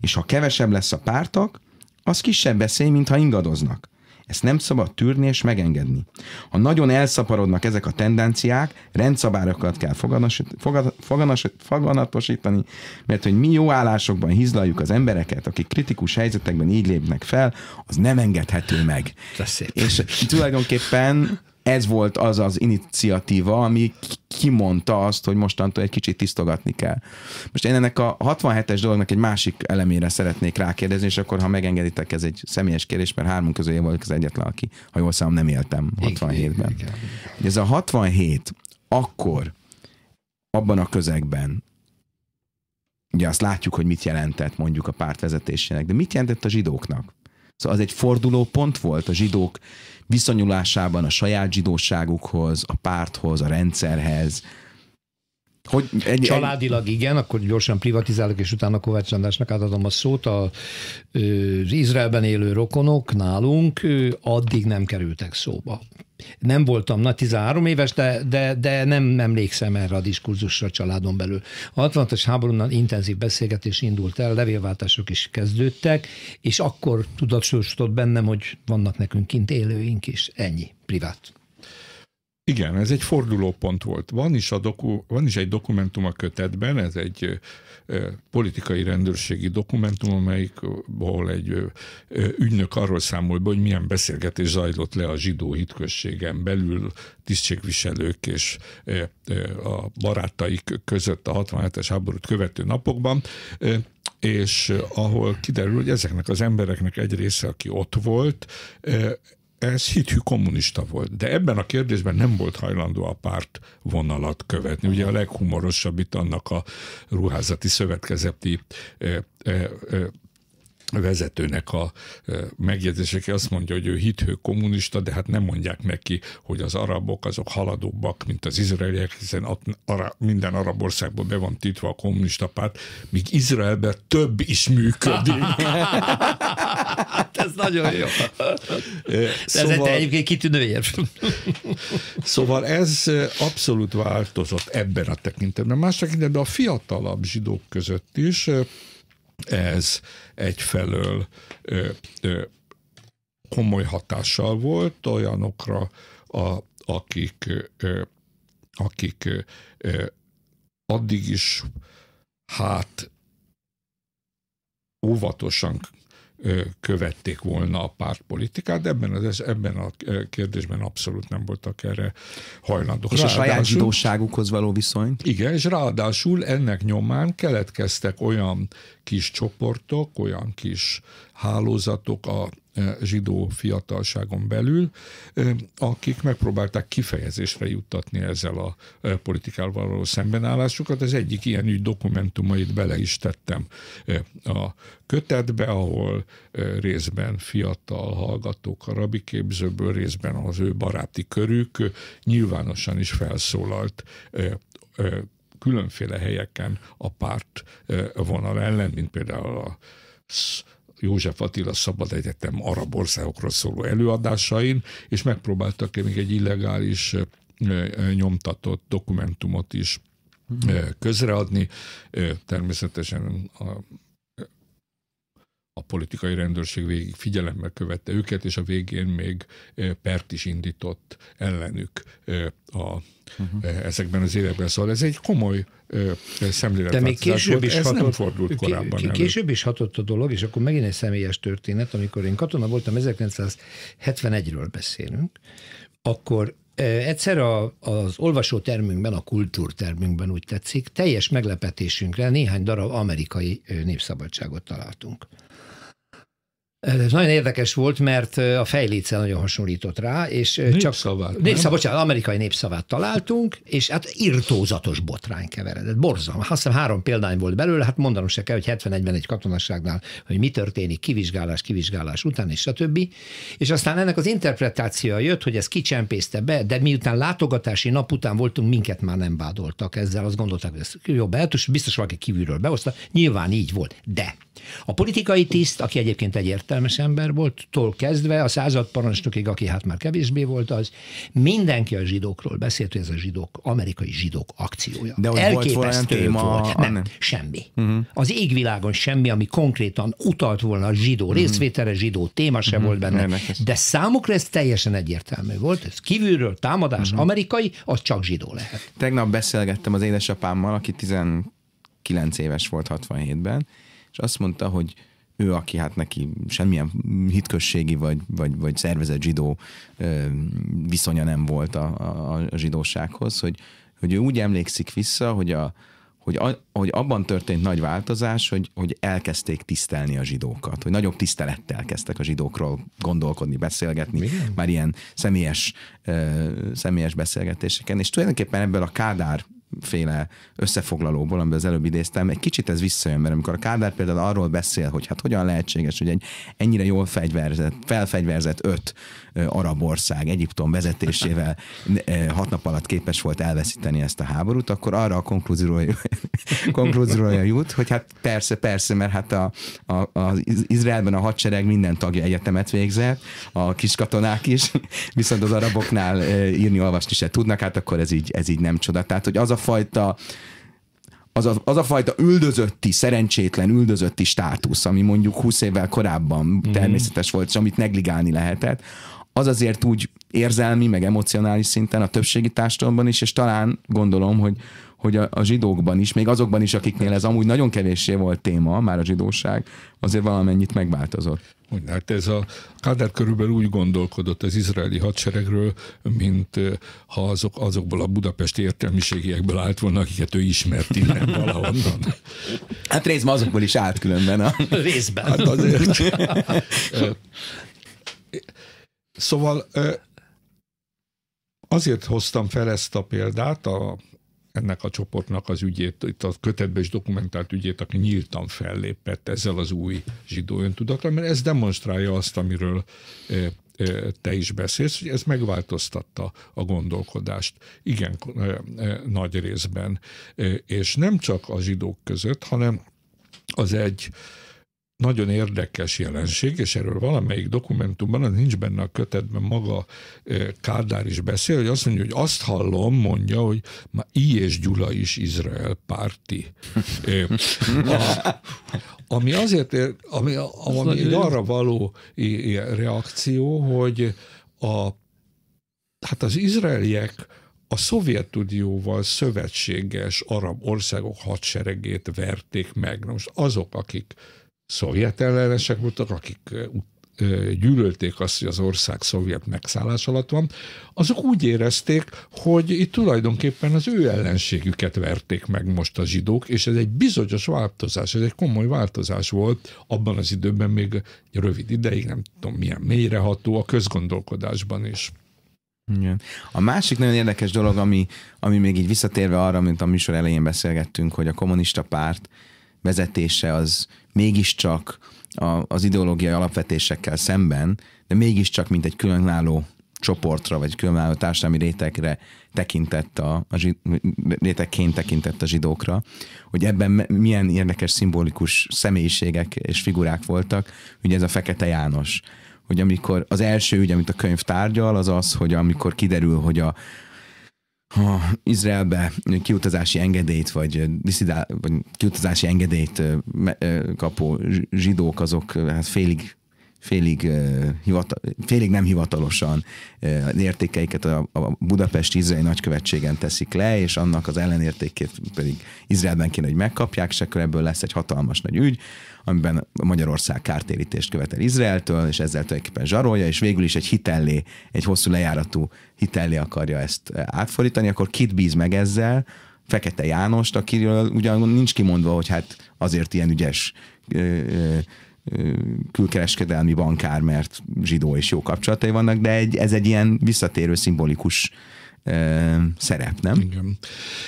S2: És ha kevesebb lesz a pártak, az kisebb beszél, mintha ingadoznak. Ezt nem szabad tűrni és megengedni. Ha nagyon elszaporodnak ezek a tendenciák, rendszabályokat kell foganas, fogad, foganas, foganatosítani, mert hogy mi jó állásokban hizlaljuk az embereket, akik kritikus helyzetekben így lépnek fel, az nem engedhető meg. szép. És tulajdonképpen ez volt az az iniciatíva, ami kimondta azt, hogy mostantól egy kicsit tisztogatni kell. Most én ennek a 67-es dolognak egy másik elemére szeretnék rákérdezni, és akkor, ha megengeditek, ez egy személyes kérdés, mert hármunk közül én vagyok az egyetlen, aki, ha jól számom, nem éltem 67-ben. Ez a 67 akkor abban a közegben, ugye azt látjuk, hogy mit jelentett mondjuk a párt vezetésének, de mit jelentett a zsidóknak? Szóval az egy fordulópont volt a zsidók viszonyulásában a saját zsidóságukhoz, a párthoz, a rendszerhez. Hogy egy, Családilag
S1: egy... igen, akkor gyorsan privatizálok, és utána Kovács Andrásnak átadom a szót. A, az Izraelben élő rokonok nálunk addig nem kerültek szóba nem voltam, na 13 éves, de, de, de nem emlékszem erre a diskurzusra a családon belül. A 60-as háborúnál intenzív beszélgetés indult el, levélváltások is kezdődtek, és akkor tudatosodott bennem, hogy vannak nekünk kint élőink is. Ennyi, privát.
S3: Igen, ez egy fordulópont volt. Van is, a doku, van is egy dokumentum a kötetben, ez egy politikai rendőrségi dokumentum, amelyik, ahol egy ügynök arról számol be, hogy milyen beszélgetés zajlott le a zsidó hitközségen belül tisztségviselők és a barátaik között a 67-es háborút követő napokban és ahol kiderül, hogy ezeknek az embereknek egy része, aki ott volt, ez hithű kommunista volt, de ebben a kérdésben nem volt hajlandó a párt vonalat követni. Ugye a leghumorosabb itt annak a ruházati szövetkezeti eh, eh, eh, vezetőnek a megjegyzéseké azt mondja, hogy ő hithő kommunista, de hát nem mondják neki, hogy az arabok azok haladóbbak, mint az izraeliek, hiszen minden arab országban be van titva a kommunista párt, míg Izraelben több is működik. ez nagyon jó.
S1: Szóval, ez egy szóval- egyébként kitűnő érv.
S3: Szóval ez abszolút változott ebben a tekintetben. Más tekintetben a fiatalabb zsidók között is ez egyfelől komoly hatással volt olyanokra, a, akik, akik addig is hát óvatosan követték volna a pártpolitikát, de ebben, az, ebben a kérdésben abszolút nem voltak erre hajlandók. És ráadásul, a saját zsidóságukhoz való viszony? Igen, és ráadásul ennek nyomán keletkeztek olyan kis csoportok, olyan kis hálózatok a zsidó fiatalságon belül, akik megpróbálták kifejezésre juttatni ezzel a politikával való szembenállásukat. Ez egyik ilyen ügy dokumentumait bele is tettem a kötetbe, ahol részben fiatal hallgatók a rabi képzőből, részben az ő baráti körük nyilvánosan is felszólalt különféle helyeken a párt vonal ellen, mint például a József Attila Szabad Egyetem arab országokról szóló előadásain, és megpróbáltak még egy illegális nyomtatott dokumentumot is közreadni. Természetesen a a politikai rendőrség végig figyelemmel követte őket, és a végén még pert is indított ellenük a, uh-huh. ezekben az években. Szóval ez egy komoly szemléletváltozás De még később is ez hatott, nem fordult korábban elő. Később
S1: is hatott a dolog, és akkor megint egy személyes történet, amikor én katona voltam, 1971-ről beszélünk, akkor Egyszer a, az olvasó termünkben a kultúrtermünkben úgy tetszik, teljes meglepetésünkre néhány darab amerikai népszabadságot találtunk. Ez nagyon érdekes volt, mert a fejléce nagyon hasonlított rá, és népszavát, csak... Népszavát. Népszavát, bocsánat, amerikai népszavát találtunk, és hát irtózatos botrány keveredett. Borzalma. Azt hiszem három példány volt belőle, hát mondanom se kell, hogy 71-ben egy katonasságnál, hogy mi történik, kivizsgálás, kivizsgálás után, és stb. És aztán ennek az interpretációja jött, hogy ez kicsempészte be, de miután látogatási nap után voltunk, minket már nem bádoltak ezzel, azt gondolták, hogy ez jobb eltus, biztos valaki kívülről behozta. Nyilván így volt, de a politikai tiszt, aki egyébként egy értelmes ember volt, tól kezdve a századparancsnokig, aki hát már kevésbé volt az, mindenki a zsidókról beszélt, hogy ez a zsidók, amerikai zsidók akciója. De hogy Elképesztő volt volna téma? Volt. Nem, nem, semmi. Uh-huh. Az égvilágon semmi, ami konkrétan utalt volna a zsidó uh-huh. Mhm. részvétele, zsidó téma sem mhm. uh-huh. volt benne. De számukra ez teljesen
S2: egyértelmű volt. Ez kívülről támadás uh-huh. amerikai, az csak zsidó lehet. Tegnap beszélgettem az édesapámmal, aki 19 éves volt 67-ben, és azt mondta, hogy ő, aki hát neki semmilyen hitközségi vagy, vagy, vagy szervezett zsidó viszonya nem volt a, a, a zsidósághoz, hogy, hogy ő úgy emlékszik vissza, hogy, a, hogy, a, hogy abban történt nagy változás, hogy, hogy elkezdték tisztelni a zsidókat, hogy nagyobb tisztelettel kezdtek a zsidókról gondolkodni, beszélgetni, Milyen? már ilyen személyes, ö, személyes beszélgetéseken, és tulajdonképpen ebből a Kádár féle összefoglalóból, amiben az előbb idéztem, egy kicsit ez visszajön, mert amikor a Kádár például arról beszél, hogy hát hogyan lehetséges, hogy egy ennyire jól fegyverzett, felfegyverzett öt arab ország Egyiptom vezetésével hat nap alatt képes volt elveszíteni ezt a háborút, akkor arra a konklúzióra jut, hogy hát persze, persze, mert hát a, a, az Izraelben a hadsereg minden tagja egyetemet végzett, a kis katonák is, viszont az araboknál írni, olvasni se tudnak, hát akkor ez így, ez így nem csoda. Tehát, hogy az a fajta az a, az a fajta üldözötti, szerencsétlen üldözötti státusz, ami mondjuk 20 évvel korábban mm. természetes volt, és amit negligálni lehetett, az azért úgy érzelmi, meg emocionális szinten a többségi társadalomban is, és talán gondolom, hogy hogy a, a zsidókban is, még azokban is, akiknél ez amúgy nagyon kevéssé volt téma, már a zsidóság, azért valamennyit megváltozott.
S3: Hogy hát ez a Kádár körülbelül úgy gondolkodott az izraeli hadseregről, mint eh, ha azok, azokból a budapesti értelmiségiekből állt
S2: volna, akiket ő ismert innen valahonnan. Hát részben azokból is állt különben. A... Részben. Hát azért. szóval
S3: eh, azért hoztam fel ezt a példát a ennek a csoportnak az ügyét, itt a kötetben is dokumentált ügyét, aki nyíltan fellépett ezzel az új zsidó öntudatra, mert ez demonstrálja azt, amiről eh, eh, te is beszélsz, hogy ez megváltoztatta a gondolkodást. Igen, eh, nagy részben. És nem csak a zsidók között, hanem az egy nagyon érdekes jelenség, és erről valamelyik dokumentumban, az nincs benne a kötetben, maga Kádár is beszél, hogy azt mondja, hogy azt hallom, mondja, hogy ma I és Gyula is Izrael párti. a, ami azért, ami, ami egy arra való reakció, hogy a, hát az izraeliek a Szovjetunióval szövetséges arab országok hadseregét verték meg. most azok, akik szovjet ellenesek voltak, akik gyűlölték azt, hogy az ország szovjet megszállás alatt van, azok úgy érezték, hogy itt tulajdonképpen az ő ellenségüket verték meg most a zsidók, és ez egy bizonyos változás, ez egy komoly változás volt abban az időben még rövid ideig, nem tudom milyen mélyreható a közgondolkodásban is.
S2: Igen. A másik nagyon érdekes dolog, ami, ami még így visszatérve arra, mint a műsor elején beszélgettünk, hogy a kommunista párt vezetése az mégiscsak a, az ideológiai alapvetésekkel szemben, de mégiscsak mint egy különálló csoportra, vagy különálló társadalmi rétegre tekintett a, a zsid, rétegként tekintett a zsidókra, hogy ebben milyen érdekes szimbolikus személyiségek és figurák voltak, ugye ez a Fekete János, hogy amikor az első ügy, amit a könyv tárgyal, az az, hogy amikor kiderül, hogy a, ha Izraelbe kiutazási engedélyt, vagy, vagy kiutazási engedélyt kapó zsidók, azok hát félig félig, uh, hivatal, félig nem hivatalosan uh, értékeiket a, a budapesti izraeli nagykövetségen teszik le, és annak az ellenértékét pedig Izraelben kéne, hogy megkapják, és akkor ebből lesz egy hatalmas nagy ügy, amiben Magyarország kártérítést követel Izraeltől, és ezzel tulajdonképpen zsarolja, és végül is egy hitellé, egy hosszú lejáratú hitellé akarja ezt átfordítani, akkor kit bíz meg ezzel? Fekete Jánost, akiről ugyan nincs kimondva, hogy hát azért ilyen ügyes uh, külkereskedelmi bankár, mert zsidó és jó kapcsolatai vannak, de egy, ez egy ilyen visszatérő szimbolikus szerep, nem? Igen.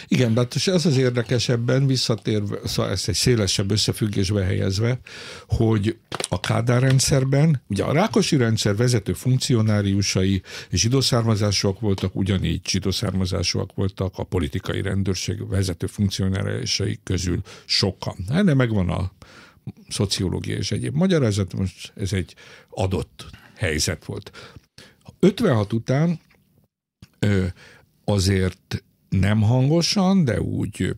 S2: Igen, de
S3: hát az az érdekes ebben, visszatérve, szóval ezt egy szélesebb összefüggésbe helyezve, hogy a Kádár rendszerben, ugye a Rákosi rendszer vezető funkcionáriusai zsidószármazásúak voltak, ugyanígy zsidószármazásúak voltak a politikai rendőrség vezető funkcionáriusai közül sokan. Hát, de megvan a szociológia és egyéb magyarázat, most ez egy adott helyzet volt. 56 után azért nem hangosan, de úgy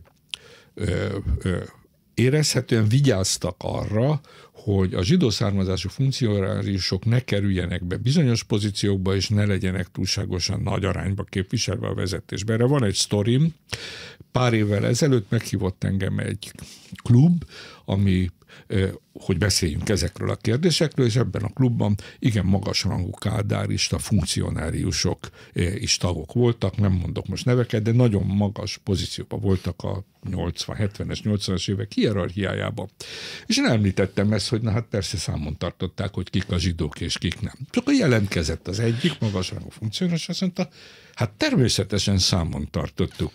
S3: érezhetően vigyáztak arra, hogy a zsidó származású funkcionáriusok ne kerüljenek be bizonyos pozíciókba, és ne legyenek túlságosan nagy arányba képviselve a vezetésben. Erre van egy sztorim, Pár évvel ezelőtt meghívott engem egy klub, ami hogy beszéljünk ezekről a kérdésekről, és ebben a klubban igen magas rangú kádárista funkcionáriusok is tagok voltak, nem mondok most neveket, de nagyon magas pozícióban voltak a 80, 70-es, 80-as évek hierarchiájában. És én említettem ezt, hogy na hát persze számon tartották, hogy kik a zsidók és kik nem. Csak a jelentkezett az egyik magas rangú funkcionárius, azt mondta, hát természetesen számon tartottuk.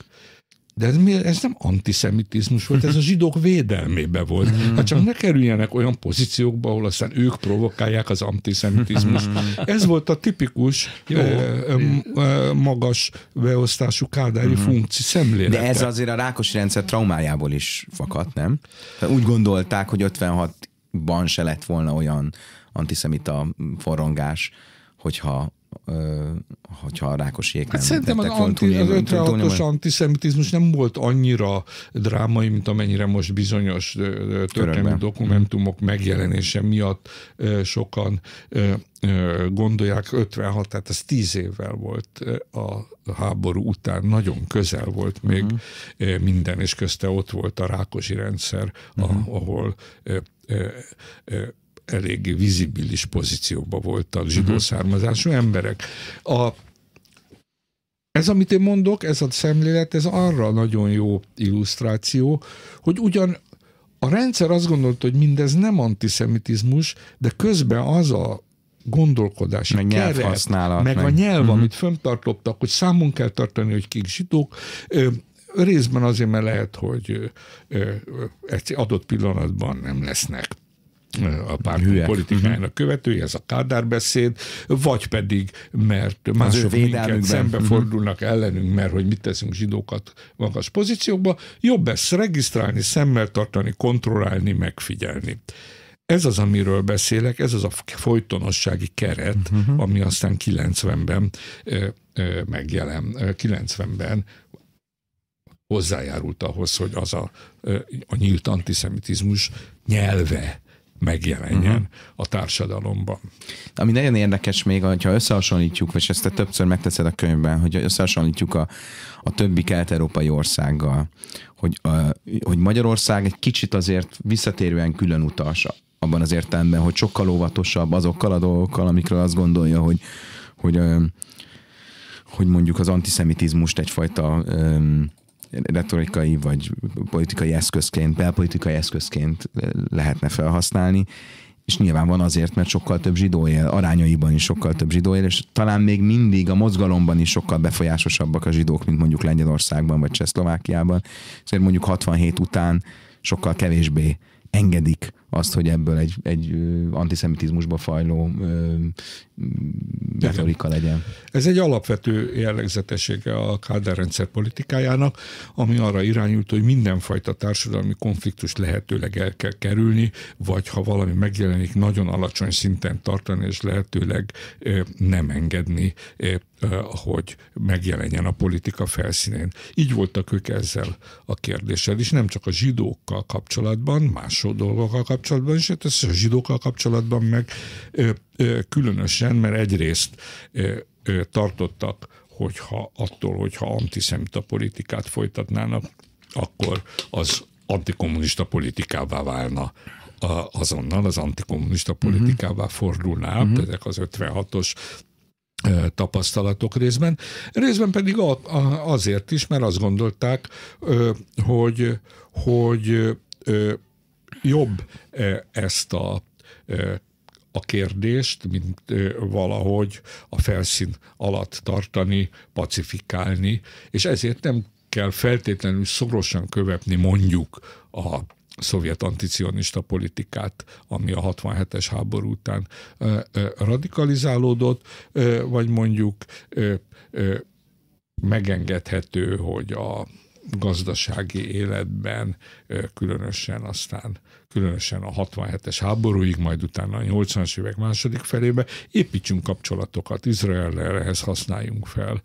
S3: De ez, mi, ez nem antiszemitizmus volt, ez a zsidók védelmébe volt. Mhm. Hát csak ne kerüljenek olyan pozíciókba, ahol aztán ők provokálják az antiszemitizmus. Ez volt a tipikus Jó. magas beosztású kádári mhm. funkci szemlélet. De ez azért
S2: a rákos rendszer traumájából is fakadt, nem? úgy gondolták, hogy 56-ban se lett volna olyan antiszemita forrongás, hogyha hogyha a rákosiék hát nem Szerintem az, anti, az 56-os
S3: antiszemitizmus nem volt annyira drámai, mint amennyire most bizonyos történelmi dokumentumok megjelenése miatt sokan gondolják 56, tehát ez 10 évvel volt a háború után, nagyon közel volt még uh-huh. minden, és közte ott volt a Rákosi rendszer, uh-huh. ahol eléggé vizibilis pozícióban voltak zsidó mhm. származású emberek. A, ez, amit én mondok, ez a szemlélet, ez arra nagyon jó illusztráció, hogy ugyan a rendszer azt gondolta, hogy mindez nem antiszemitizmus, de közben az a gondolkodás meg keret, nyelvhasználat, meg, meg a nyelv, uh-huh. amit föntartottak, hogy számunk kell tartani, hogy kik zsidók, részben azért, mert lehet, hogy egy adott pillanatban nem lesznek a párt politikájának uh-huh. ez a Kádár beszéd, vagy pedig, mert mások minket szembefordulnak uh-huh. ellenünk, mert hogy mit teszünk zsidókat magas pozíciókba, jobb ezt regisztrálni, szemmel tartani, kontrollálni, megfigyelni. Ez az, amiről beszélek, ez az a folytonossági keret, uh-huh. ami aztán 90-ben ö, ö, megjelen, 90-ben hozzájárult ahhoz, hogy az a, a nyílt antiszemitizmus nyelve megjelenjen uh-huh.
S2: a társadalomban. Ami nagyon érdekes még, hogyha összehasonlítjuk, és ezt te többször megteszed a könyvben, hogy összehasonlítjuk a, a többi kelet-európai országgal, hogy, a, hogy Magyarország egy kicsit azért visszatérően külön utas abban az értelemben, hogy sokkal óvatosabb azokkal a dolgokkal, amikről azt gondolja, hogy, hogy, hogy, mondjuk az antiszemitizmust egyfajta öm, retorikai vagy politikai eszközként, belpolitikai eszközként eh, lehetne felhasználni, és nyilván van azért, mert sokkal több zsidó él, arányaiban is sokkal több zsidó él, és talán még mindig a mozgalomban is sokkal befolyásosabbak a zsidók, mint mondjuk Lengyelországban vagy Csehszlovákiában. szóval mondjuk 67 után sokkal kevésbé engedik azt, hogy ebből egy, egy antiszemitizmusba fajló retorika legyen.
S3: Ez egy alapvető jellegzetessége a káderrendszer politikájának, ami arra irányult, hogy mindenfajta társadalmi konfliktust lehetőleg el kell kerülni, vagy ha valami megjelenik, nagyon alacsony szinten tartani, és lehetőleg nem engedni, hogy megjelenjen a politika felszínén. Így voltak ők ezzel a kérdéssel, és nem csak a zsidókkal kapcsolatban, más dolgokkal kapcsolatban, kapcsolatban és hát ez a zsidókkal kapcsolatban meg ö, ö, különösen, mert egyrészt ö, ö, tartottak hogyha attól, hogyha antiszemita politikát folytatnának, akkor az antikommunista politikává válna azonnal, az antikommunista mhm. politikává uh-huh. fordulná, uh-huh. ezek az 56-os tapasztalatok részben. Részben pedig azért is, mert azt gondolták, hogy, hogy jobb e, ezt a e, a kérdést, mint e, valahogy a felszín alatt tartani, pacifikálni, és ezért nem kell feltétlenül szorosan követni mondjuk a szovjet anticionista politikát, ami a 67-es háború után radikalizálódott, vagy mondjuk megengedhető, hogy a gazdasági életben, különösen aztán, különösen a 67-es háborúig, majd utána a 80-as évek második felébe, építsünk kapcsolatokat Izraellel, ehhez használjunk fel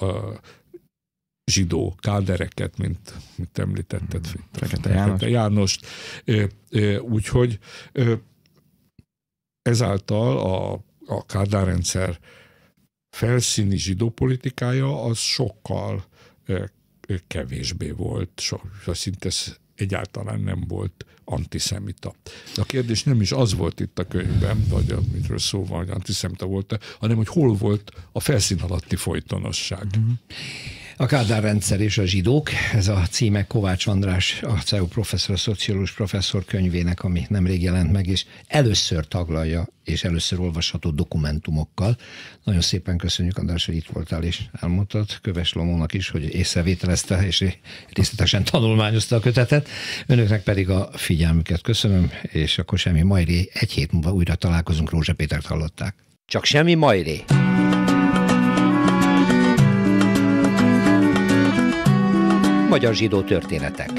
S3: a zsidó kádereket, mint, mint említetted, hmm. Fekete, János. Jánost. Úgyhogy ezáltal a, a Kádár felszíni zsidó politikája az sokkal kevésbé volt, so szinte egyáltalán nem volt antiszemita. A kérdés nem is az volt itt a könyvben, vagy amitről szó van, hogy antiszemita volt-e, hanem hogy hol
S1: volt a felszín alatti
S3: folytonosság.
S1: Mm-hmm. A Kádár rendszer és a zsidók, ez a címe Kovács András, a CEU professzor, a szociológus professzor könyvének, ami nemrég jelent meg, és először taglalja, és először olvasható dokumentumokkal. Nagyon szépen köszönjük, András, hogy itt voltál és elmondtad. Köves Lomónak is, hogy észrevételezte és részletesen tanulmányozta a kötetet. Önöknek pedig a figyelmüket köszönöm, és akkor semmi majré. Egy hét múlva újra találkozunk, Rózsa Pétert hallották. Csak semmi majré. magyar zsidó történetek.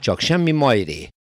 S1: Csak semmi majré.